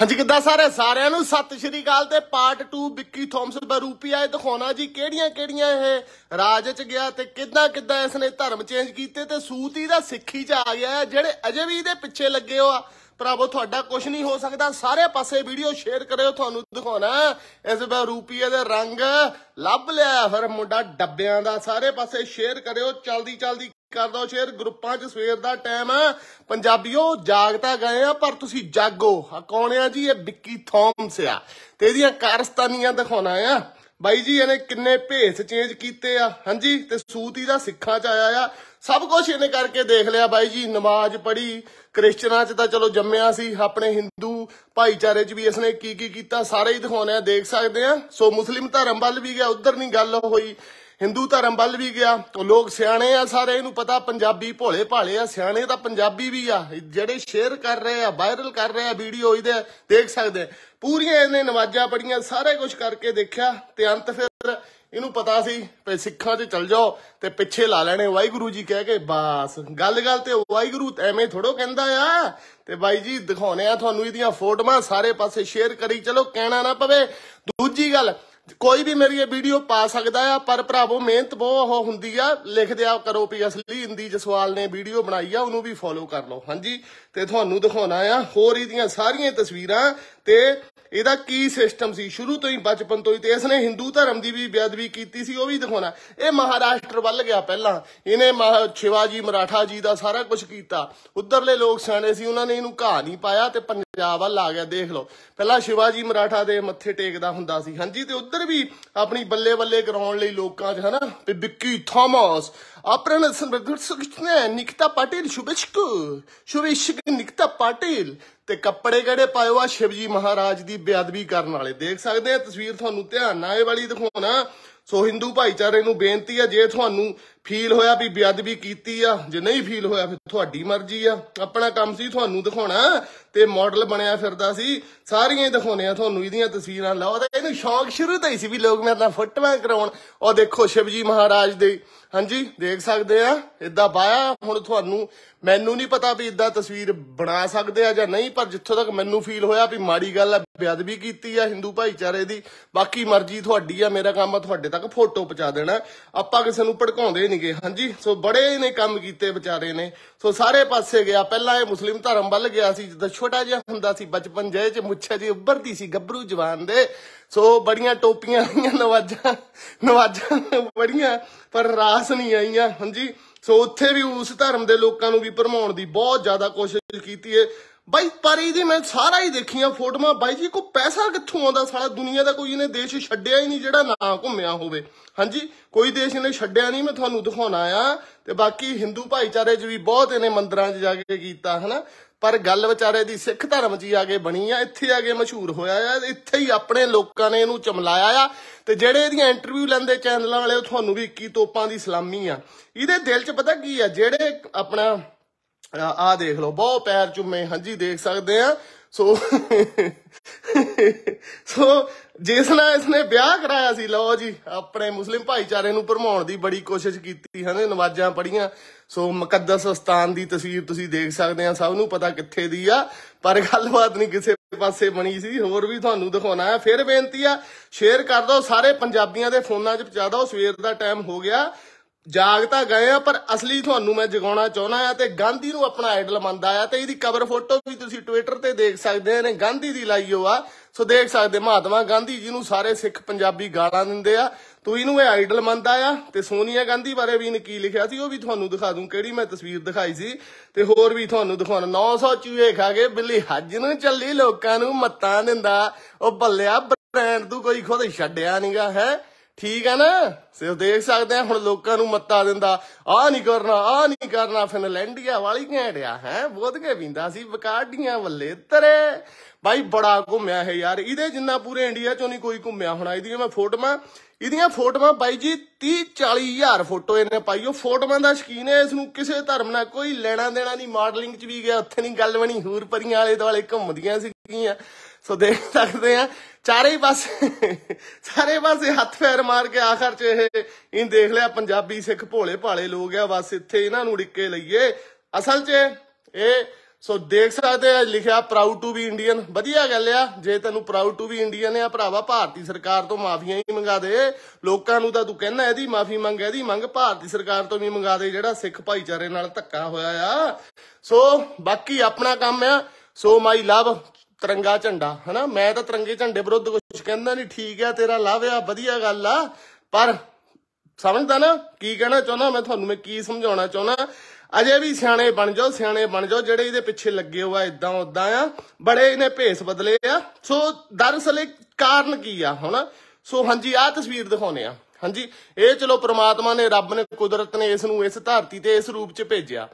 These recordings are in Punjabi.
ਹਾਂਜੀ ਕਿੱਦਾਂ ਸਾਰੇ ਸਾਰਿਆਂ ਨੂੰ ਸਤਿ ਸ਼੍ਰੀ ਅਕਾਲ ਤੇ ਪਾਰਟ 2 ਵਿੱਕੀ ਥੌਮਸਨ ਬਰੂਪੀਆ ਇਹ ਦਿਖਾਉਣਾ ਜੀ ਕਿਹੜੀਆਂ ਕਿਹੜੀਆਂ ਇਹ ਰਾਜ ਚ ਗਿਆ ਤੇ ਕਿੱਦਾਂ ਕਿੱਦਾਂ ਇਸ ਨੇ ਧਰਮ ਚੇਂਜ ਕੀਤੇ ਤੇ ਸੂਤੀ ਦਾ ਸਿੱਖੀ ਚ ਆ ਗਿਆ ਜਿਹੜੇ ਅਜੇ ਵੀ ਇਹਦੇ ਪਿੱਛੇ ਲੱਗੇ ਹੋ ਆ ਪ੍ਰਭੂ ਤੁਹਾਡਾ ਕੁਝ ਨਹੀਂ ਹੋ ਸਕਦਾ ਸਾਰੇ ਪਾਸੇ ਵੀਡੀਓ ਸ਼ੇਅਰ ਕਰਿਓ ਤੁਹਾਨੂੰ ਦਿਖਾਉਣਾ ਇਸ ਬਰੂਪੀਆ ਦੇ ਰੰਗ ਲੱਭ ਲਿਆ ਫਿਰ ਮੁੰਡਾ ਡੱਬਿਆਂ ਦਾ ਸਾਰੇ ਪਾਸੇ ਸ਼ੇਅਰ ਕਰਿਓ ਚਲਦੀ ਚਲਦੀ ਕਰ ਦੋ ਸ਼ੇਅਰ ਗਰੁੱਪਾਂ 'ਚ ਸਵੇਰ ਦਾ ਟਾਈਮ ਆ ਪੰਜਾਬੀਓ ਜਾਗਤਾ ਗਏ ਆ ਪਰ ਤੁਸੀਂ ਜਾਗੋ ਆ ਕੌਣ ਆ ਜੀ ਇਹ ਵਿੱਕੀ ਥੌਮਸ ਆ ਤੇ ਇਹਦੀਆਂ ਕਾਰਸਤਾਨੀਆਂ ਦਿਖਾਉਣਾ ਆ ਬਾਈ ਜੀ ਇਹਨੇ ਕਿੰਨੇ ਭੇਸ ਚੇਂਜ ਕੀਤੇ ਆ ਹਾਂਜੀ ਤੇ ਸੂਤੀ ਦਾ ਸਿੱਖਾਂ 'ਚ ਆਇਆ ਆ ਸਭ ਕੁਝ ਇਹਨੇ ਕਰਕੇ ਦੇਖ ਲਿਆ ਬਾਈ ਜੀ ਨਮਾਜ਼ ਪੜ੍ਹੀ ਕ੍ਰਿਸਚਨਾਂ 'ਚ ਤਾਂ ਚਲੋ ਜੰਮਿਆ ਸੀ ਆਪਣੇ ਹਿੰਦੂ ਭਾਈਚਾਰੇ 'ਚ ਵੀ ਇਸਨੇ ਕੀ ਕੀ ਕੀਤਾ ਸਾਰੇ ਹੀ ਦਿਖਾਉਣੇ ਆ ਦੇਖ ਸਕਦੇ ਆ ਸੋ ਮੁਸਲਿਮ ਧਰਮ ਵੱਲ ਵੀ ਗਿਆ ਉਧਰ ਨਹੀਂ ਗੱਲ ਹੋਈ ਹਿੰਦੂ ਧਰਮ ਵੱਲ ਵੀ ਗਿਆ ਲੋਕ ਸਿਆਣੇ ਆ ਸਾਰੇ ਇਹਨੂੰ ਪਤਾ ਪੰਜਾਬੀ ਭੋਲੇ ਭਾਲੇ ਆ ਸਿਆਣੇ ਤਾਂ ਪੰਜਾਬੀ ਵੀ ਆ ਜਿਹੜੇ ਸ਼ੇਅਰ ਕਰ ਰਹੇ ਆ ਵਾਇਰਲ ਕਰ ਰਹੇ ਆ ਵੀਡੀਓ ਇਹਦੇ ਦੇਖ ਸਕਦੇ ਪੂਰੀਆਂ ਇਹਨੇ ਨਵਾਜ਼ਾਂ ਪੜੀਆਂ ਸਾਰੇ ਕੁਝ ਕਰਕੇ ਦੇਖਿਆ ਤੇ ਅੰਤ ਫਿਰ ਇਹਨੂੰ ਪਤਾ ਸੀ ਪੇ ਸਿੱਖਾਂ 'ਚ ਚਲ ਜਾਓ ਤੇ ਪਿੱਛੇ ਲਾ ਲੈਣੇ ਵਾਹਿਗੁਰੂ ਜੀ ਕਹਿ ਕੇ ਬਾਸ ਗੱਲ-ਗੱਲ ਤੇ ਵਾਹਿਗੁਰੂ ਐਵੇਂ ਥੋੜੋ ਕਹਿੰਦਾ ਆ ਤੇ ਬਾਈ ਜੀ ਦਿਖਾਉਣੇ ਆ ਤੁਹਾਨੂੰ ਇਹਦੀਆਂ ਫੋਟੋਆਂ ਸਾਰੇ ਪਾਸੇ ਸ਼ੇਅਰ ਕਰੀ ਚਲੋ ਕਹਿਣਾ ਨਾ ਪਵੇ ਦੂਜੀ ਗੱਲ ਕੋਈ ਵੀ ਮੇਰੀ ਇਹ ਵੀਡੀਓ ਪਾ ਸਕਦਾ ਆ ਪਰ ਭਰਾਵੋ ਮਿਹਨਤ ਬਹੁਤ ਉਹ ਹੁੰਦੀ ਆ ਲਿਖ ਦਿਆ ਕਰੋ ਵੀ ਅਸਲੀ ਹਿੰਦੀ ਜਸਵਾਲ ਨੇ ਵੀਡੀਓ ਬਣਾਈ ਆ ਉਹਨੂੰ ਵੀ ਫੋਲੋ ਕਰ ਲਓ ਹਾਂਜੀ ਤੇ ਤੁਹਾਨੂੰ ਦਿਖਾਉਣਾ ਆ ਹੋਰ ਇਹਦੀਆਂ ਸਾਰੀਆਂ ਤਸਵੀਰਾਂ ਤੇ ਇਹਦਾ ਕੀ ਸਿਸਟਮ ਸੀ ਸ਼ੁਰੂ ਤੋਂ ਹੀ ਬਚਪਨ ਤੋਂ ਹੀ ਤੇ ਇਸ ਨੇ ਹਿੰਦੂ ਧਰਮ ਦੀ ਵੀ ਬੇਅਦਬੀ ਕੀਤੀ ਸੀ ਉਹ ਵੀ ਦਿਖਾਉਣਾ ਇਹ ਮਹਾਰਾਸ਼ਟਰ ਵੱਲ ਗਿਆ ਪਹਿਲਾਂ ਇਹਨੇ ਸ਼ਿਵਾਜੀ ਮਰਾਠਾ ਜੀ ਦਾ ਸਾਰਾ ਕੁਝ ਕੀਤਾ ਉਧਰਲੇ ਲੋਕ ਸਿਆਣੇ ਸੀ ਉਹਨਾਂ ਨੇ ਇਹਨੂੰ ਘਾ ਨਹੀਂ ਪਾਇਆ ਤੇ ਪੰਜਾਬ ਵੱਲ ਆ ਗਿਆ ਦੇਖ ਲਓ ਪਹਿਲਾਂ ਸ਼ਿਵਾਜੀ ਮਰਾਠਾ ਦੇ ਮੱਥੇ ਟੇਕਦਾ ਹੁੰਦਾ ਸੀ ਹਾਂਜੀ ਤੇ ਉਧਰ ਵੀ ਆਪਣੀ ਬੱਲੇ ਬੱਲੇ ਕਰਾਉਣ ਲਈ ਲੋਕਾਂ 'ਚ ਹਨਾ ਤੇ ਵਿੱਕੀ ਥਾਮਸ आपल्याला निकिता पाटील शुभेच्छक शुभेच्छक ਨਿਕਤਾ ਪਾਟਿਲ ਤੇ ਕੱਪੜੇ ਗੜੇ ਆ ਸ਼ਿਵਜੀ ਮਹਾਰਾਜ ਦੀ ਬੇਅਦਬੀ ਕਰਨ ਵਾਲੇ ਦੇਖ ਸਕਦੇ ਆ ਤਸਵੀਰ ਤੁਹਾਨੂੰ ਧਿਆਨ ਨਾਲ ਇਹ ਵਾਲੀ ਦਿਖਾਉਣਾ ਸੋ ਹਿੰਦੂ ਭਾਈਚਾਰੇ ਨੂੰ ਬੇਨਤੀ ਹੈ ਜੇ ਤੁਹਾਨੂੰ ਫੀਲ ਹੋਇਆ ਵੀ ਬੇਅਦਬੀ ਕੀਤੀ ਆ ਜੇ ਨਹੀਂ ਫੀਲ ਹੋਇਆ ਫਿਰ ਤੁਹਾਡੀ ਮਰਜ਼ੀ ਆ ਆਪਣਾ ਕੰਮ ਸੀ ਤੁਹਾਨੂੰ ਦਿਖਾਉਣਾ ਤੇ ਮਾਡਲ ਬਣਿਆ ਫਿਰਦਾ ਸੀ ਸਾਰੀਆਂ ਹੀ ਦਿਖਾਉਣੇ ਆ ਤੁਹਾਨੂੰ ਇਹਦੀਆਂ ਤਸਵੀਰਾਂ ਲਾਓ ਤੇ ਇਹਨੂੰ ਸ਼ੌਂਕ ਸ਼ੁਰੂ ਤਾਂ ਹੀ ਸੀ ਵੀ ਲੋਕ ਮੇਰੇ ਨਾਲ ਫੋਟੋਆਂ ਕਰਾਉਣ ਉਹ ਦੇਖੋ ਸ਼ਿਵਜੀ ਮਹਾਰਾਜ ਦੇ ਹਾਂਜੀ ਦੇਖ ਸਕਦੇ ਆ ਇਦਾਂ ਬਾਇਆ ਹੁਣ ਤੁਹਾਨੂੰ ਮੈਨੂੰ ਨਹੀਂ ਪਤਾ ਵੀ ਇਦਾਂ ਤਸਵੀਰ ਬਣਾ ਸਕਦੇ ਆ ਜਾਂ ਨਹੀਂ ਪਰ ਜਿੱਥੋਂ ਤੱਕ ਮੈਨੂੰ ਫੀਲ ਹੋਇਆ ਵੀ ਮਾੜੀ ਗੱਲ ਆ ਬੇਅਦਬੀ ਕੀਤੀ ਆ ਹਿੰਦੂ ਭਾਈਚਾਰੇ ਦੀ ਬਾਕੀ ਮਰਜ਼ੀ ਤੁਹਾਡੀ ਆ ਮੇਰਾ ਕੰਮ ਆ ਤੁਹਾਡੇ ਤੱਕ ਫੋਟੋ ਪਹੁੰਚਾ ਦੇਣਾ ਆਪਾਂ ਕਿਸੇ ਨੂੰ ਭੜਕਾਉਂਦੇ ਨਹੀਂ ਨਹੀਂਗੇ ਹਾਂਜੀ ਸੋ ਬੜੇ ਨੇ ਕੰਮ ਕੀਤੇ ਵਿਚਾਰੇ ਨੇ ਸੋ ਸਾਰੇ ਪਾਸੇ ਗਿਆ ਪਹਿਲਾਂ ਇਹ ਮੁਸਲਿਮ ਧਰਮ ਵੱਲ ਗਿਆ ਸੀ ਜਦੋਂ ਛੋਟਾ ਜਿਹਾ ਹੁੰਦਾ ਸੀ ਬਚਪਨ ਜਏ ਚ ਮੁੱਛਾਂ ਜੀ ਉੱਭਰਦੀ ਸੀ ਗੱਭਰੂ ਜਵਾਨ ਦੇ ਸੋ ਬੜੀਆਂ ਟੋਪੀਆਂ ਆਈਆਂ ਨਵਾਜ਼ਾਂ ਨਵਾਜ਼ਾਂ ਬੜੀਆਂ ਪਰ ਰਾਸ ਨਹੀਂ ਆਈਆਂ ਹਾਂਜੀ ਸੋ ਉੱਥੇ ਵੀ ਉਸ ਧਰਮ ਦੇ ਲੋਕਾਂ ਨੂੰ ਵੀ ਭਰਮਾਉਣ ਦੀ ਬਹੁਤ ਜ਼ਿਆਦਾ ਕੋਸ਼ਿਸ਼ ਕੀਤੀ ਹੈ ਬਾਈ ਪਰ ਦੀ ਮੈਂ ਸਾਰਾ ਹੀ ਦੇਖੀਆਂ ਫੋਟੋਆਂ ਬਾਈ ਜੀ ਕੋਈ ਪੈਸਾ ਕਿੱਥੋਂ ਆਉਂਦਾ ਸਾਲਾ ਦੁਨੀਆ ਦਾ ਕੋਈ ਇਹਨੇ ਦੇਸ਼ ਛੱਡਿਆ ਹੀ ਨਹੀਂ ਜਿਹੜਾ ਨਾ ਘੁੰਮਿਆ ਹੋਵੇ ਹਾਂਜੀ ਕੋਈ ਦੇਸ਼ ਇਹਨੇ ਛੱਡਿਆ ਨਹੀਂ ਮੈਂ ਤੁਹਾਨੂੰ ਦਿਖਾਉਣਾ ਆ ਤੇ ਬਾਕੀ Hindu ਭਾਈਚਾਰੇ 'ਚ ਵੀ ਬਹੁਤ ਇਹਨੇ ਮੰਦਰਾਂ 'ਚ ਜਾ ਕੇ ਕੀਤਾ ਹਨਾ ਪਰ ਗੱਲ ਵਿਚਾਰੇ ਦੀ ਸਿੱਖ ਧਰਮ 'ਚ ਹੀ ਆ ਕੇ ਬਣੀ ਆ ਇੱਥੇ ਆ ਕੇ ਮਸ਼ਹੂਰ ਹੋਇਆ ਆ ਇੱਥੇ ਹੀ ਆਪਣੇ ਲੋਕਾਂ ਨੇ ਇਹਨੂੰ ਚਮਲਾਇਆ ਆ ਤੇ ਜਿਹੜੇ ਇਹਦੀਆਂ ਇੰਟਰਵਿਊ ਲੈਂਦੇ ਚੈਨਲਾਂ ਵਾਲੇ ਤੁਹਾਨੂੰ ਵੀ 21 ਤੋਪਾਂ ਦੀ ਸਲਾਮੀ ਆ ਇਹਦੇ ਦਿਲ 'ਚ ਪਤਾ ਕੀ ਆ ਜਿਹੜੇ ਆਪਣਾ ਆ ਦੇਖ ਲਓ ਬਹੁਤ ਪੈਰ ਚੁੰਮੇ ਹਾਂਜੀ ਦੇਖ ਸਕਦੇ ਆ ਸੋ ਸੋ ਜਿਸ ਨਾਲ ਇਸਨੇ ਵਿਆਹ ਕਰਾਇਆ ਸੀ ਲਓ ਜੀ ਆਪਣੇ ਮੁਸਲਿਮ ਭਾਈਚਾਰੇ ਨੂੰ ਭਰਮਾਉਣ ਦੀ ਬੜੀ ਕੋਸ਼ਿਸ਼ ਕੀਤੀ ਹਨ ਨਵਾਜ਼ਾਂ ਪੜੀਆਂ ਸੋ ਮੁਕੱਦਸ ਸਥਾਨ ਦੀ ਤਸਵੀਰ ਤੁਸੀਂ ਦੇਖ ਸਕਦੇ ਆ ਸਭ ਨੂੰ ਪਤਾ ਕਿੱਥੇ ਦੀ ਆ ਪਰ ਗੱਲਬਾਤ ਨਹੀਂ ਕਿਸੇ ਪਾਸੇ ਬਣੀ ਸੀ ਹੋਰ ਵੀ ਤੁਹਾਨੂੰ ਦਿਖਾਉਣਾ ਹੈ ਫਿਰ ਬੇਨਤੀ ਆ ਸ਼ੇਅਰ ਕਰ ਦਿਓ ਸਾਰੇ ਪੰਜਾਬੀਆਂ ਦੇ ਫੋਨਾਂ 'ਚ ਪਹੁੰਚਾ ਦਿਓ ਸਵੇਰ ਦਾ ਟਾਈਮ ਹੋ ਗਿਆ ਜਾਗ ਤਾਂ ਗਏ ਆ ਪਰ ਅਸਲੀ ਤੁਹਾਨੂੰ ਮੈਂ ਜਗਾਉਣਾ ਚਾਹੁੰਦਾ ਆ ਤੇ ਗਾਂਧੀ ਨੂੰ ਆਪਣਾ ਆਈਡਲ ਮੰਨਦਾ ਆ ਤੇ ਇਹਦੀ ਕਵਰ ਫੋਟੋ ਵੀ ਤੁਸੀਂ ਟਵਿੱਟਰ ਤੇ ਦੇਖ ਸਕਦੇ ਨੇ ਗਾਂਧੀ ਦੀ ਲਾਈ ਹੋ ਆ ਸੋ ਦੇਖ ਸਕਦੇ ਮਹਾਤਮਾ ਗਾਂਧੀ ਜੀ ਨੂੰ ਸਾਰੇ ਸਿੱਖ ਪੰਜਾਬੀ ਗਾਲਾਂ ਦਿੰਦੇ ਆ ਤੋ ਇਹਨੂੰ ਇਹ ਆਈਡਲ ਮੰਨਦਾ ਆ ਤੇ ਸੋਨੀਆ ਗਾਂਧੀ ਬਾਰੇ ਵੀ ਨਕੀ ਕੀ ਲਿਖਿਆ ਸੀ ਉਹ ਵੀ ਤੁਹਾਨੂੰ ਦਿਖਾ ਦੂੰ ਕਿਹੜੀ ਮੈਂ ਤਸਵੀਰ ਦਿਖਾਈ ਸੀ ਤੇ ਹੋਰ ਵੀ ਤੁਹਾਨੂੰ ਦਿਖਾਉਣਾ 900 ਚੂਹੇ ਖਾ ਕੇ ਬਿੱਲੀ ਹੱਜ ਨੂੰ ਚੱਲੀ ਲੋਕਾਂ ਨੂੰ ਮੱਤਾਂ ਦਿੰਦਾ ਉਹ ਭੱਲਿਆ ਬ੍ਰਾਂਡ ਤੂੰ ਕੋਈ ਖੁਦ ਛੱਡਿਆ ਨਹੀਂਗਾ ਹੈ ਠੀਕ ਆ ਨਾ ਉਹ ਦੇਖ ਸਕਦੇ ਆ ਹੁਣ ਲੋਕਾਂ ਨੂੰ ਮੱਤਾ ਦਿੰਦਾ ਆ ਨਹੀਂ ਕਰਨਾ ਆ ਨਹੀਂ ਕਰਨਾ ਫਿਨਲੈਂਡੀਆ ਵਾਲੀ ਘੈਂਟਿਆ ਹੈ ਬੋਧ ਕੇ ਪਿੰਦਾ ਸੀ ਵਿਕਾਰਡੀਆਂ ਵੱਲੇ ਤਰੇ ਭਾਈ ਬੜਾ ਘੁੰਮਿਆ ਹੈ ਯਾਰ ਇਹਦੇ ਜਿੰਨਾ ਪੂਰੇ ਇੰਡੀਆ ਚੋਂ ਨਹੀਂ ਕੋਈ ਘੁੰਮਿਆ ਹੋਣਾ ਇਹਦੀਆਂ ਮੈਂ ਫੋਟੋਆਂ ਇਹਦੀਆਂ ਫੋਟੋਆਂ ਬਾਈ ਜੀ 30 40000 ਫੋਟੋ ਇਹਨੇ ਪਾਈਓ ਫੋਟੋਆਂ ਦਾ ਸ਼ਕੀਨ ਹੈ ਇਸ ਨੂੰ ਕਿਸੇ ਧਰਮ ਨਾਲ ਕੋਈ ਲੈਣਾ ਦੇਣਾ ਨਹੀਂ ਮਾਡਲਿੰਗ 'ਚ ਵੀ ਗਿਆ ਉੱਥੇ ਨਹੀਂ ਗੱਲ ਬਣੀ ਹੂਰ ਪਰੀਆਂ ਵਾਲੇ ਦੁਆਲੇ ਘੁੰਮਦੀਆਂ ਸੀਗੀਆਂ ਸੋ ਦੇਖ ਸਕਦੇ ਆ ਚਾਰੇ ਪਾਸੇ ਸਾਰੇ ਪਾਸੇ ਹੱਥ ਫੇਰ ਮਾਰ ਕੇ ਆਖਰ ਚ ਇਹ ਇਹ ਦੇਖ ਲਿਆ ਪੰਜਾਬੀ ਸਿੱਖ ਭੋਲੇ ਭਾਲੇ ਲੋਕ ਆ ਬਸ ਇੱਥੇ ਇਹਨਾਂ ਨੂੰ ਡਿੱਕੇ ਲਈਏ ਅਸਲ 'ਚ ਇਹ ਸੋ ਦੇਖ ਸਕਦੇ ਆ ਲਿਖਿਆ ਪ੍ਰਾਊਡ ਟੂ ਬੀ ਇੰਡੀਅਨ ਵਧੀਆ ਗੱਲ ਆ ਜੇ ਤੈਨੂੰ ਪ੍ਰਾਊਡ ਟੂ ਬੀ ਇੰਡੀਅਨ ਆ ਭਰਾਵਾ ਭਾਰਤੀ ਸਰਕਾਰ ਤੋਂ ਮਾਫੀਆਂ ਹੀ ਮੰਗਾ ਦੇ ਲੋਕਾਂ ਨੂੰ ਤਾਂ ਤੂੰ ਕਹਿੰਦਾ ਇਹਦੀ ਮਾਫੀ ਮੰਗ ਇਹਦੀ ਮੰਗ ਭਾਰਤੀ ਸਰਕਾਰ ਤੋਂ ਵੀ ਮੰਗਾ ਦੇ ਜਿਹੜਾ ਸਿੱਖ ਭਾਈਚਾਰੇ ਨਾਲ ਧੱਕਾ ਹੋਇਆ ਆ ਸੋ ਬਾਕੀ ਆਪਣਾ ਕੰਮ ਆ ਸੋ ਮਾਈ ਲਵ ਤਿਰੰਗਾ ਝੰਡਾ ਹਨਾ ਮੈਂ ਤਾਂ ਤਿਰੰਗੇ ਝੰਡੇ ਵਿਰੁੱਧ ਕੁਝ ਕਹਿੰਦਾ ਨਹੀਂ ਠੀਕ ਆ ਤੇਰਾ ਆ ਵਧੀਆ ਗੱਲ ਆ ਪਰ ਸਮਝਦਾ ਨਾ ਕੀ ਕਹਿਣਾ ਚਾਹੁੰਦਾ ਮੈਂ ਤੁਹਾਨੂੰ ਮੈਂ ਕੀ ਸਮਝਾਉਣਾ ਚਾਹੁੰਦਾ ਅਜੇ ਵੀ ਸਿਆਣੇ ਬਣ ਜਾਓ ਸਿਆਣੇ ਬਣ ਜਾਓ ਜਿਹੜੇ ਇਹਦੇ ਪਿੱਛੇ ਲੱਗੇ ਹੋਆ ਇਦਾਂ ਉਦਾਂ ਆ ਬੜੇ ਇਹਨੇ ਭੇਸ ਬਦਲੇ ਆ ਸੋ ਦਰਅਸਲ ਇੱਕ ਕਾਰਨ ਕੀ ਆ ਹੁਣ ਸੋ ਹਾਂਜੀ ਆਹ ਤਸਵੀਰ ਦਿਖਾਉਨੇ ਆ ਹਾਂਜੀ ਇਹ ਚਲੋ ਪ੍ਰਮਾਤਮਾ ਨੇ ਰੱਬ ਨੇ ਕੁਦਰਤ ਨੇ ਇਸ ਨੂੰ ਇਸ ਧਰਤੀ ਤੇ ਇਸ ਰੂਪ 'ਚ ਭੇਜਿਆ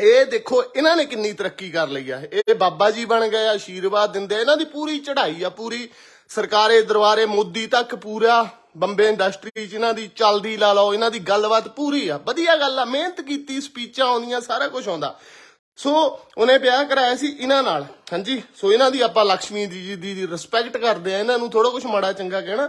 ਇਹ ਦੇਖੋ ਇਹਨਾਂ ਨੇ ਕਿੰਨੀ ਤਰੱਕੀ ਕਰ ਲਈ ਆ ਇਹ ਬਾਬਾ ਜੀ ਬਣ ਗਏ ਆ ਆਸ਼ੀਰਵਾਦ ਦਿੰਦੇ ਇਹਨਾਂ ਦੀ ਪੂਰੀ ਚੜ੍ਹਾਈ ਆ ਪੂਰੀ ਸਰਕਾਰੇ ਦਰਬਾਰੇ ਮੋਦੀ ਤੱਕ ਪੂਰਾ ਬੰਬੇ ਇੰਡਸਟਰੀ ਚ ਇਹਨਾਂ ਦੀ ਚੱਲਦੀ ਲਾ ਲਓ ਇਹਨਾਂ ਦੀ ਗੱਲਬਾਤ ਪੂਰੀ ਆ ਵਧੀਆ ਗੱਲ ਆ ਮਿਹਨਤ ਕੀਤੀ ਸਪੀਚਾਂ ਆਉਂਦੀਆਂ ਸਾਰਾ ਕੁਝ ਆਉਂਦਾ ਸੋ ਉਹਨੇ ਵਿਆਹ ਕਰਾਇਆ ਸੀ ਇਹਨਾਂ ਨਾਲ ਹਾਂਜੀ ਸੋ ਇਹਨਾਂ ਦੀ ਆਪਾਂ ਲక్ష్ਮੀ ਜੀ ਦੀ ਰਿਸਪੈਕਟ ਕਰਦੇ ਆ ਇਹਨਾਂ ਨੂੰ ਥੋੜਾ ਕੁਝ ਮਾੜਾ ਚੰਗਾ ਕਹਿਣਾ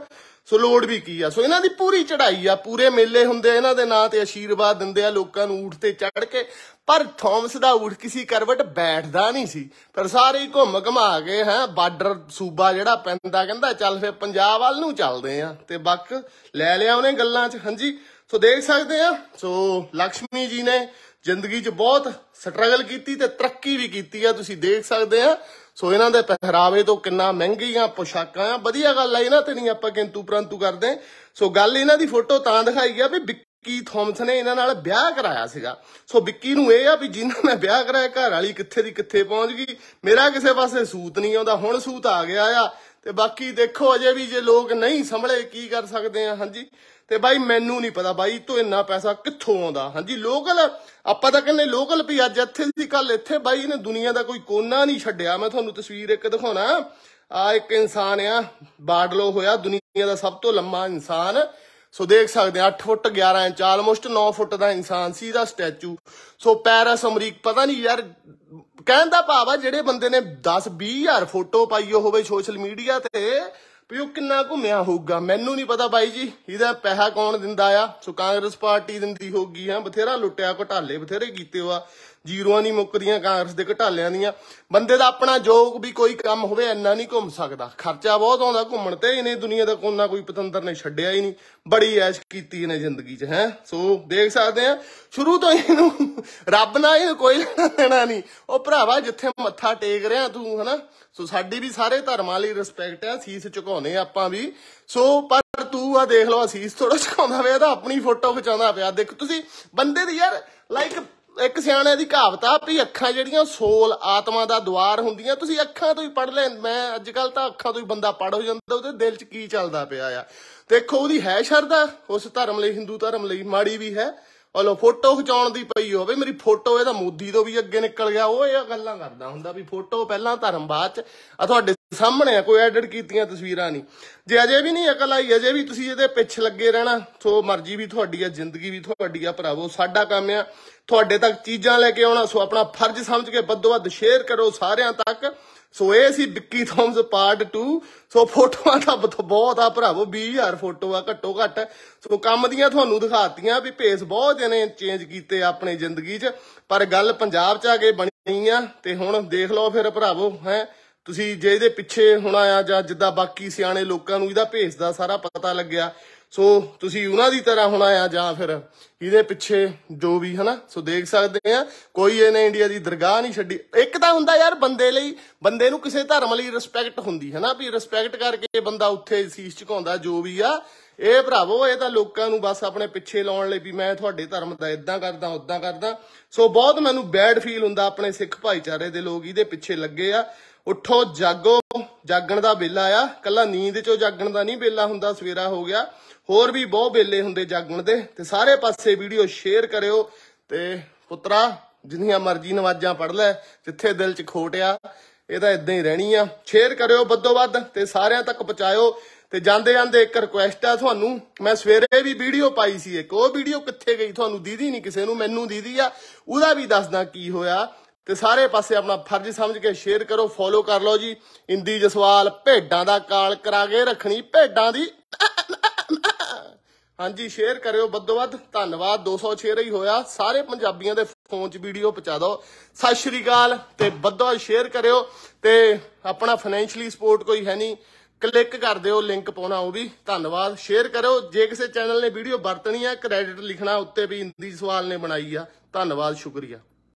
ਸੋ ਲੋੜ ਵੀ ਕੀ ਆ ਸੋ ਇਹਨਾਂ ਦੀ ਪੂਰੀ ਚੜ੍ਹਾਈ ਆ ਪੂਰੇ ਮੇਲੇ ਹੁੰਦੇ ਆ ਇਹਨਾਂ ਦੇ ਨਾਂ ਤੇ ਅਸ਼ੀਰਵਾਦ ਦਿੰਦੇ ਆ ਲੋਕਾਂ ਨੂੰ ਊਠ ਤੇ ਚੜ੍ਹ ਕੇ ਪਰ ਥੌਮਸ ਦਾ ਊਠ ਕਿਸੇ ਕਰਵਟ ਬੈਠਦਾ ਨਹੀਂ ਸੀ ਪਰ ਸਾਰੇ ਘੁੰਮ ਘਮਾ ਕੇ ਹੈ ਬਾਰਡਰ ਸੂਬਾ ਜਿਹੜਾ ਪੈਂਦਾ ਕਹਿੰਦਾ ਚੱਲ ਫੇ ਪੰਜਾਬ ਵੱਲ ਨੂੰ ਚੱਲਦੇ ਆ ਤੇ ਬੱਕ ਲੈ ਲਿਆ ਉਹਨੇ ਗੱਲਾਂ 'ਚ ਹਾਂਜੀ ਸੋ ਦੇਖ ਸਕਦੇ ਆ ਸੋ ਲక్ష్ਮੀ ਜੀ ਨੇ ਜ਼ਿੰਦਗੀ 'ਚ ਬਹੁਤ ਸਟਰਗਲ ਕੀਤੀ ਤੇ ਤਰੱਕੀ ਵੀ ਕੀਤੀ ਆ ਤੁਸੀਂ ਦੇਖ ਸਕਦੇ ਆ ਸੋ ਇਹਨਾਂ ਦੇ ਪਹਿਰਾਵੇ ਤੋਂ ਕਿੰਨਾ ਮਹਿੰਗੀਆਂ ਪੋਸ਼ਾਕਾਂ ਆ ਵਧੀਆ ਗੱਲ ਆ ਇਹਨਾਂ ਤੇ ਨਹੀਂ ਆਪਾਂ ਕਿੰਤੂ ਪ੍ਰੰਤੂ ਕਰਦੇ ਸੋ ਗੱਲ ਇਹਨਾਂ ਦੀ ਫੋਟੋ ਤਾਂ ਦਿਖਾਈ ਆ ਵੀ ਵਿੱਕੀ ਥੌਮਸ ਨੇ ਇਹਨਾਂ ਨਾਲ ਵਿਆਹ ਕਰਾਇਆ ਸੀਗਾ ਸੋ ਵਿੱਕੀ ਨੂੰ ਇਹ ਆ ਵੀ ਜਿੰਨਾਂ ਮੈਂ ਵਿਆਹ ਕਰਾਇਆ ਘਰ ਵਾਲੀ ਕਿੱਥੇ ਦੀ ਕਿੱਥੇ ਪਹੁੰਚ ਗਈ ਮੇਰਾ ਕਿਸੇ ਪਾਸੇ ਸੂਤ ਨਹੀਂ ਆਉਂਦਾ ਹੁਣ ਸੂਤ ਆ ਗਿਆ ਆ ਤੇ ਬਾਕੀ ਦੇਖੋ ਅਜੇ ਵੀ ਜੇ ਲੋਕ ਨਹੀਂ ਸੰਭਲੇ ਕੀ ਕਰ ਸਕਦੇ ਆ ਹਾਂਜੀ ਤੇ ਬਾਈ ਮੈਨੂੰ ਨਹੀਂ ਪਤਾ ਬਾਈ ਤੋ ਇੰਨਾ ਪੈਸਾ ਕਿੱਥੋਂ ਆਉਂਦਾ ਹਾਂਜੀ ਲੋਕਲ ਆਪਾਂ ਤਾਂ ਕਹਿੰਦੇ ਲੋਕਲ ਵੀ ਅੱਜ ਇੱਥੇ ਸੀ ਕੱਲ ਇੱਥੇ ਬਾਈ ਇਹਨੇ ਦੁਨੀਆ ਦਾ ਕੋਈ ਕੋਨਾ ਨਹੀਂ ਛੱਡਿਆ ਮੈਂ ਤੁਹਾਨੂੰ ਤਸਵੀਰ ਇੱਕ ਦਿਖਾਉਣਾ ਆ ਇੱਕ ਇਨਸਾਨ ਆ ਬਾਡਲੋ ਹੋਇਆ ਦੁਨੀਆ ਦਾ ਸਭ ਤੋਂ ਲੰਮਾ ਇਨਸਾਨ ਸੋ ਦੇਖ ਸਕਦੇ ਆ 8 ਫੁੱਟ 11 ਇੰਚ ਆਲਮੋਸਟ 9 ਫੁੱਟ ਦਾ ਇਨਸਾਨ ਸੀ ਦਾ ਸਟੈਚੂ ਸੋ ਪੈਰਿਸ ਅਮਰੀਕ ਪਤਾ ਨਹੀਂ ਯਾਰ ਕਹਿੰਦਾ ਭਾਵਾ ਭਾਵ ਆ ਜਿਹੜੇ ਬੰਦੇ ਨੇ 10 20000 ਫੋਟੋ ਪਾਈ ਹੋਵੇ ਸੋਸ਼ਲ ਮੀਡੀਆ ਤੇ ਵੀ ਉਹ ਕਿੰਨਾ ਘੁੰਮਿਆ ਹੋਊਗਾ ਮੈਨੂੰ ਨਹੀਂ ਪਤਾ ਬਾਈ ਜੀ ਇਹਦਾ ਪੈਸਾ ਕੌਣ ਦਿੰਦਾ ਆ ਸੋ ਕਾਂਗਰਸ ਪਾਰਟੀ ਦਿੰਦੀ ਹੋਊਗੀ ਹਾਂ ਬਥੇਰਾ ਲੁੱਟਿਆ ਘਟਾਲੇ ਬਥੇਰੇ ਕੀਤੇ ਵਾ ਜ਼ੀਰੋਆਂ ਨਹੀਂ ਮੁੱਕਦੀਆਂ ਕਾਂਗਰਸ ਦੇ ਘਟਾਲਿਆਂ ਦੀਆਂ ਬੰਦੇ ਦਾ ਆਪਣਾ ਜੋਗ ਵੀ ਕੋਈ ਕੰਮ ਹੋਵੇ ਇੰਨਾ ਨਹੀਂ ਘੁੰਮ ਸਕਦਾ ਖਰਚਾ ਬਹੁਤ ਆਉਂਦਾ ਘੁੰਮਣ ਤੇ ਇਹਨੇ ਦੁਨੀਆ ਦਾ ਕੋਨਾ ਕੋਈ ਪਤੰਦਰ ਨੇ ਛੱਡਿਆ ਹੀ ਨਹੀਂ ਬੜੀ ਐਸ਼ ਕੀਤੀ ਇਹਨੇ ਜ਼ਿੰਦਗੀ 'ਚ ਹੈ ਸੋ ਦੇਖ ਸਕਦੇ ਆ ਸ਼ੁਰੂ ਤੋਂ ਇਹਨੂੰ ਰੱਬ ਨਾਲ ਇਹ ਕੋਈ ਲੈਣਾ ਨਹੀਂ ਉਹ ਭਰਾਵਾ ਜਿੱਥੇ ਮੱਥਾ ਟੇਕ ਰਿਹਾ ਤੂੰ ਹਨਾ ਸੋ ਸਾਡੀ ਵੀ ਸਾਰੇ ਧਰਮਾਂ ਲਈ ਰਿਸਪੈਕਟ ਆ ਸੀਸ ਝੁਕਾਉਨੇ ਆਪਾਂ ਵੀ ਸੋ ਪਰ ਤੂੰ ਆ ਦੇਖ ਲਓ ਅਸੀਸ ਥੋੜਾ ਝੁਕਾਉਂਦਾ ਪਿਆ ਤਾਂ ਆਪਣੀ ਫੋਟੋ ਖਿਚਾਉਂਦਾ ਪਿਆ ਦੇਖ ਤੁਸੀਂ ਬੰਦੇ ਦੀ ਯਾਰ ਲਾਈਕ ਇੱਕ ਸਿਆਣੇ ਦੀ ਕਹਾਵਤ ਆ ਵੀ ਅੱਖਾਂ ਜਿਹੜੀਆਂ ਸੋਲ ਆਤਮਾ ਦਾ ਦਵਾਰ ਹੁੰਦੀਆਂ ਤੁਸੀਂ ਅੱਖਾਂ ਤੋਂ ਹੀ ਪੜ ਲੈ ਮੈਂ ਅੱਜ ਕੱਲ ਤਾਂ ਅੱਖਾਂ ਤੋਂ ਹੀ ਬੰਦਾ ਪੜ ਹੋ ਜਾਂਦਾ ਉਹਦੇ ਦਿਲ 'ਚ ਕੀ ਚੱਲਦਾ ਪਿਆ ਆ ਦੇਖੋ ਉਹਦੀ ਹੈ ਸ਼ਰਧਾ ਉਸ ਧਰਮ ਲਈ ਹਿੰਦੂ ਧਰਮ ਲਈ ਮਾੜੀ ਵੀ ਹੈ ਹਲੋ ਫੋਟੋ ਖਿਚਾਉਣ ਦੀ ਪਈ ਹੋਵੇ ਮੇਰੀ ਫੋਟੋ ਇਹਦਾ ਮੋਦੀ ਤੋਂ ਵੀ ਅੱਗੇ ਨਿਕਲ ਗਿਆ ਉਹ ਇਹ ਗੱਲਾਂ ਕਰਦਾ ਹੁੰਦਾ ਵੀ ਫੋਟੋ ਪਹਿਲਾਂ ਧਰਮ ਬਾਅਦ ਚ ਆ ਤੁਹਾਡੇ ਸਾਹਮਣੇ ਆ ਕੋਈ ਐਡਿਟ ਕੀਤੀਆਂ ਤਸਵੀਰਾਂ ਨਹੀਂ ਜੇ ਅਜੇ ਵੀ ਨਹੀਂ ਅਕਲ ਆਈ ਅਜੇ ਵੀ ਤੁਸੀਂ ਇਹਦੇ ਪਿੱਛੇ ਲੱਗੇ ਰਹਿਣਾ ਸੋ ਮਰਜ਼ੀ ਵੀ ਤੁਹਾਡੀ ਆ ਜ਼ਿੰਦਗੀ ਵੀ ਤੁਹਾਡੀ ਆ ਭਰਾਵੋ ਸਾਡਾ ਕੰਮ ਆ ਤੁਹਾਡੇ ਤੱਕ ਚੀਜ਼ਾਂ ਲੈ ਕੇ ਆਉਣਾ ਸੋ ਆਪਣਾ ਫਰਜ਼ ਸਮਝ ਕੇ ਵੱਧ ਤੋਂ ਵੱਧ ਸ਼ੇਅਰ ਕਰੋ ਸਾਰਿਆਂ ਤੱਕ ਸੋ ਇਹ ਸੀ ਵਿੱਕੀ ਥੌਮਸ ਪਾਰਟ 2 ਸੋ ਫੋਟੋਆਂ ਤਾਂ ਬਹੁਤ ਆ ਭਰਾਵੋ 20000 ਫੋਟੋ ਆ ਘੱਟੋ ਘੱਟ ਸੋ ਕੰਮ ਦੀਆਂ ਤੁਹਾਨੂੰ ਦਿਖਾਤੀਆਂ ਵੀ ਭੇਸ ਬਹੁਤ ਜਣੇ ਚੇਂਜ ਕੀਤੇ ਆਪਣੇ ਜ਼ਿੰਦਗੀ 'ਚ ਪਰ ਗੱਲ ਪੰਜਾਬ 'ਚ ਆ ਕੇ ਬਣੀ ਆ ਤੇ ਹੁਣ ਦੇਖ ਲਓ ਫਿਰ ਭਰਾਵੋ ਹੈ ਤੁਸੀਂ ਜੇ ਇਹਦੇ ਪਿੱਛੇ ਹੁਣ ਆ ਜਾਂ ਜਿੱਦਾਂ ਬਾਕੀ ਸਿਆਣੇ ਲੋਕਾਂ ਨੂੰ ਇਹਦਾ ਭੇਸ ਦਾ ਸਾਰਾ ਪਤਾ ਲੱਗਿਆ ਸੋ ਤੁਸੀਂ ਉਹਨਾਂ ਦੀ ਤਰ੍ਹਾਂ ਹੋਣਾ ਆ ਜਾਂ ਫਿਰ ਇਹਦੇ ਪਿੱਛੇ ਜੋ ਵੀ ਹਨਾ ਸੋ ਦੇਖ ਸਕਦੇ ਆ ਕੋਈ ਇਹਨੇ ਇੰਡੀਆ ਦੀ ਦਰਗਾਹ ਨਹੀਂ ਛੱਡੀ ਇੱਕ ਤਾਂ ਹੁੰਦਾ ਯਾਰ ਬੰਦੇ ਲਈ ਬੰਦੇ ਨੂੰ ਕਿਸੇ ਧਰਮ ਲਈ ਰਿਸਪੈਕਟ ਹੁੰਦੀ ਹਨਾ ਵੀ ਰਿਸਪੈਕਟ ਕਰਕੇ ਬੰਦਾ ਉੱਥੇ ਸੀਸ ਝੁਕਾਉਂਦਾ ਜੋ ਵੀ ਆ ਇਹ ਭਰਾਵੋ ਇਹ ਤਾਂ ਲੋਕਾਂ ਨੂੰ ਬਸ ਆਪਣੇ ਪਿੱਛੇ ਲਾਉਣ ਲਈ ਵੀ ਮੈਂ ਤੁਹਾਡੇ ਧਰਮ ਦਾ ਇਦਾਂ ਕਰਦਾ ਉਦਾਂ ਕਰਦਾ ਸੋ ਬਹੁਤ ਮੈਨੂੰ ਬੈਡ ਫੀਲ ਹੁੰਦਾ ਆਪਣੇ ਸਿੱਖ ਭਾਈਚਾਰੇ ਦੇ ਲੋਕ ਇਹਦੇ ਪਿੱਛੇ ਲੱਗੇ ਆ ਉੱਠੋ ਜਾਗੋ ਜਾਗਣ ਦਾ ਵੇਲਾ ਆ ਕੱਲਾ ਨੀਂਦ ਚੋਂ ਜਾਗਣ ਦਾ ਨਹੀਂ ਵੇਲਾ ਹੁੰਦਾ ਸਵੇਰਾ ਹੋ ਗਿਆ ਹੋਰ ਵੀ ਬਹੁਤ ਵੇਲੇ ਹੁੰਦੇ ਜਾਗਣ ਦੇ ਤੇ ਸਾਰੇ ਪਾਸੇ ਵੀਡੀਓ ਸ਼ੇਅਰ ਕਰਿਓ ਤੇ ਪੁੱਤਰਾ ਜਿੰਨੀਆਂ ਮਰਜ਼ੀ ਨਵਾਜ਼ਾਂ ਪੜ ਲੈ ਜਿੱਥੇ ਦਿਲ 'ਚ ਖੋਟਿਆ ਇਹ ਤਾਂ ਇਦਾਂ ਹੀ ਰਹਿਣੀ ਆ ਸ਼ੇਅਰ ਕਰਿਓ ਵੱਧੋ ਵੱਧ ਤੇ ਸਾਰਿਆਂ ਤੱਕ ਪਹੁੰਚਾਇਓ ਤੇ ਜਾਂਦੇ ਜਾਂਦੇ ਇੱਕ ਰਿਕੁਐਸਟ ਆ ਤੁਹਾਨੂੰ ਮੈਂ ਸਵੇਰੇ ਵੀ ਵੀਡੀਓ ਪਾਈ ਸੀ ਇੱਕ ਉਹ ਵੀਡੀਓ ਕਿੱਥੇ ਗਈ ਤੁਹਾਨੂੰ ਦੀਦੀ ਨਹੀਂ ਕਿਸੇ ਨੂੰ ਮੈਨੂੰ ਦੀਦੀ ਆ ਉਹਦਾ ਵੀ ਦੱਸਦਾ ਕੀ ਹੋਇਆ ਤੇ ਸਾਰੇ ਪਾਸੇ ਆਪਣਾ ਫਰਜ਼ ਸਮਝ ਕੇ ਸ਼ੇਅਰ ਕਰੋ ਫੋਲੋ ਕਰ ਲਓ ਜੀ ਇੰਦੀ ਜਸਵਾਲ ਭੇਡਾਂ ਦਾ ਕਾਲ ਕਰਾ ਕੇ ਰੱਖਣੀ ਭੇਡਾਂ ਦੀ ਹਾਂਜੀ ਸ਼ੇਅਰ ਕਰਿਓ ਵੱਧੋ ਵੱਧ ਧੰਨਵਾਦ 200 ਸ਼ੇਅਰ ਹੀ ਹੋਇਆ ਸਾਰੇ ਪੰਜਾਬੀਆਂ ਦੇ ਫੋਨ 'ਚ ਵੀਡੀਓ ਪਹੁੰਚਾ ਦਿਓ ਸਤਿ ਸ਼੍ਰੀ ਅਕਾਲ ਤੇ ਵੱਧੋ ਸ਼ੇਅਰ ਕਰਿਓ ਤੇ ਆਪਣਾ ਫਾਈਨੈਂਸ਼ੀਅਲੀ ਸਪੋਰਟ ਕੋਈ ਹੈ ਨਹੀਂ ਕਲਿੱਕ ਕਰ ਦਿਓ ਲਿੰਕ ਪਾਉਣਾ ਉਹ ਵੀ ਧੰਨਵਾਦ ਸ਼ੇਅਰ ਕਰੋ ਜੇ ਕਿਸੇ ਚੈਨਲ ਨੇ ਵੀਡੀਓ ਵਰਤਣੀ ਆ ਕ੍ਰੈਡਿਟ ਲਿਖਣਾ ਉੱਤੇ ਵੀ ਹਿੰਦੀ ਸਵਾਲ ਨੇ ਬਣਾਈ ਆ ਧੰਨਵਾਦ ਸ਼ੁਕਰੀਆ